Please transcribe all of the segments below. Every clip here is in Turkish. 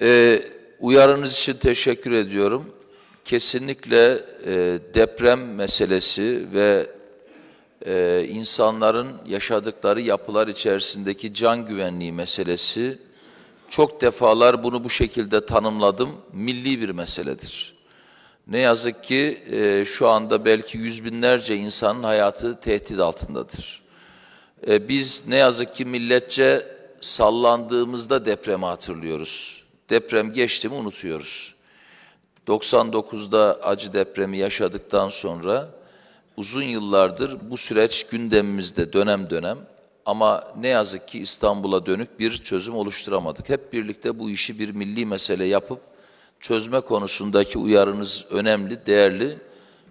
Ee, uyarınız için teşekkür ediyorum. Kesinlikle e, deprem meselesi ve e, insanların yaşadıkları yapılar içerisindeki can güvenliği meselesi çok defalar bunu bu şekilde tanımladım. Milli bir meseledir. Ne yazık ki e, şu anda belki yüz binlerce insanın hayatı tehdit altındadır. E, biz ne yazık ki milletçe sallandığımızda depremi hatırlıyoruz deprem geçti mi unutuyoruz. 99'da acı depremi yaşadıktan sonra uzun yıllardır bu süreç gündemimizde dönem dönem ama ne yazık ki İstanbul'a dönük bir çözüm oluşturamadık. Hep birlikte bu işi bir milli mesele yapıp çözme konusundaki uyarınız önemli, değerli.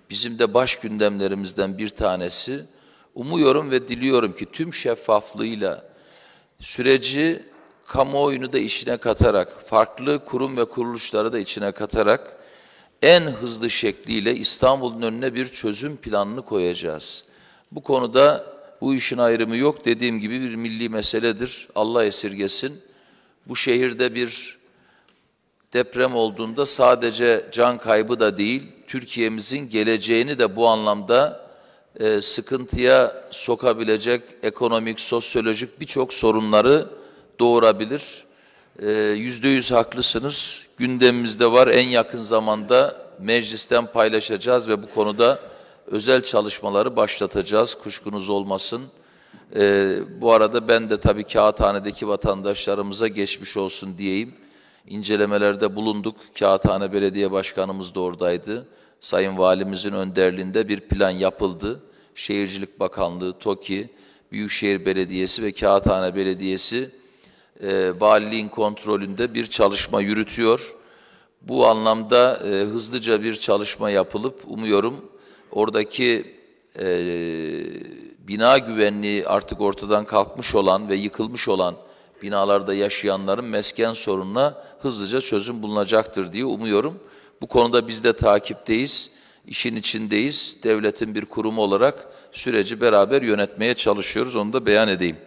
Bizim de baş gündemlerimizden bir tanesi. Umuyorum ve diliyorum ki tüm şeffaflığıyla süreci kamuoyunu da içine katarak, farklı kurum ve kuruluşları da içine katarak en hızlı şekliyle İstanbul'un önüne bir çözüm planını koyacağız. Bu konuda bu işin ayrımı yok. Dediğim gibi bir milli meseledir. Allah esirgesin. Bu şehirde bir deprem olduğunda sadece can kaybı da değil, Türkiye'mizin geleceğini de bu anlamda e, sıkıntıya sokabilecek ekonomik, sosyolojik birçok sorunları doğurabilir. Ee, yüzde yüz haklısınız. Gündemimizde var. En yakın zamanda meclisten paylaşacağız ve bu konuda özel çalışmaları başlatacağız. Kuşkunuz olmasın. Ee, bu arada ben de tabii kağıthanedeki vatandaşlarımıza geçmiş olsun diyeyim. İncelemelerde bulunduk. Kağıthane Belediye Başkanımız da oradaydı. Sayın Valimizin önderliğinde bir plan yapıldı. Şehircilik Bakanlığı, TOKİ, Büyükşehir Belediyesi ve Kağıthane Belediyesi e, valiliğin kontrolünde bir çalışma yürütüyor. Bu anlamda e, hızlıca bir çalışma yapılıp umuyorum oradaki e, bina güvenliği artık ortadan kalkmış olan ve yıkılmış olan binalarda yaşayanların mesken sorununa hızlıca çözüm bulunacaktır diye umuyorum. Bu konuda biz de takipteyiz, işin içindeyiz. Devletin bir kurumu olarak süreci beraber yönetmeye çalışıyoruz, onu da beyan edeyim.